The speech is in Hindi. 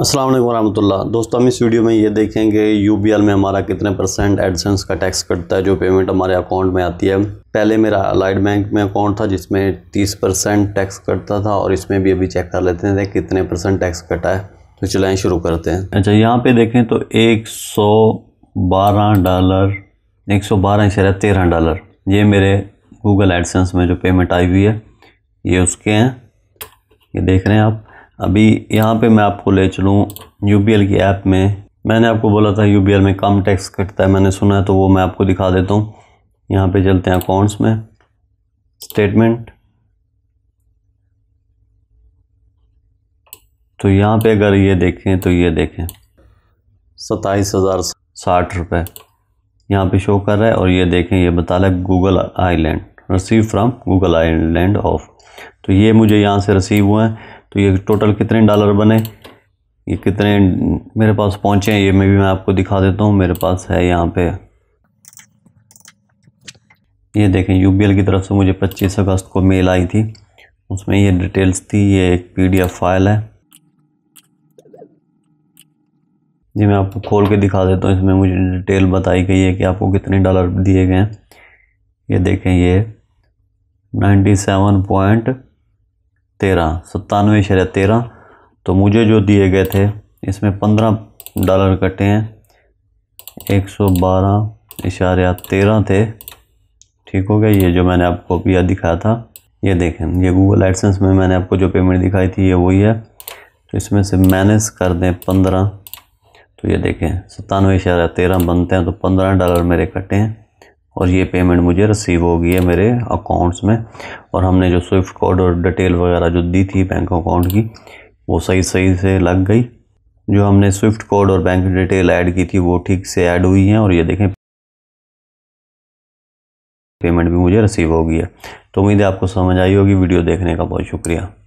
असलम वरहमल्ला दोस्तों हम इस वीडियो में ये देखेंगे यू में हमारा कितने परसेंट एडसेंस का टैक्स कटता है जो पेमेंट हमारे अकाउंट में आती है पहले मेरा अलाइड बैंक में अकाउंट था जिसमें 30 परसेंट टैक्स कटता था और इसमें भी अभी चेक कर लेते हैं कितने परसेंट टैक्स कटा है तो चलाएँ शुरू करते हैं अच्छा यहाँ पर देखें तो एक डॉलर एक सौ डॉलर ये मेरे गूगल एडसेंस में जो पेमेंट आई हुई है ये उसके हैं ये देख रहे हैं आप अभी यहाँ पे मैं आपको ले चलूँ यू की ऐप में मैंने आपको बोला था यू में कम टैक्स कटता है मैंने सुना है तो वो मैं आपको दिखा देता हूँ यहाँ पे चलते हैं अकाउंट्स में स्टेटमेंट तो यहाँ पे अगर ये देखें तो ये देखें सताईस हज़ार साठ रुपये यहाँ पर शो कर रहा है और ये देखें ये बता रहा है Google island receive from Google island off तो ये मुझे यहाँ से रिसीव हुए हैं तो ये टोटल कितने डॉलर बने ये कितने मेरे पास पहुँचे हैं ये मैं भी मैं आपको दिखा देता हूँ मेरे पास है यहाँ पे ये देखें यू की तरफ से मुझे 25 अगस्त को मेल आई थी उसमें ये डिटेल्स थी ये एक पी फाइल है जी मैं आपको खोल के दिखा देता हूँ इसमें मुझे डिटेल बताई गई है कि आपको कितने डॉलर दिए गए हैं ये देखें ये नाइन्टी सेवन पॉइंट तेरह सत्तानवे शरह तेरह तो मुझे जो दिए गए थे इसमें पंद्रह डॉलर कटे हैं एक सौ बारह इशारा तेरह थे ठीक हो गया ये जो मैंने आपको यह दिखाया था ये देखें ये गूगल एडसेंस में मैंने आपको जो पेमेंट दिखाई थी ये वही है तो इसमें से मैनेज कर दें पंद्रह तो ये देखें सत्तानवे इशारा तेरह बनते हैं तो पंद्रह डॉलर मेरे कटे हैं और ये पेमेंट मुझे रिसीव हो गई है मेरे अकाउंट्स में और हमने जो स्विफ्ट कोड और डिटेल वगैरह जो दी थी बैंक अकाउंट की वो सही सही से लग गई जो हमने स्विफ्ट कोड और बैंक डिटेल ऐड की थी वो ठीक से ऐड हुई हैं और ये देखें पेमेंट भी मुझे रिसीव हो गई है तो उम्मीद है आपको समझ आई होगी वीडियो देखने का बहुत शुक्रिया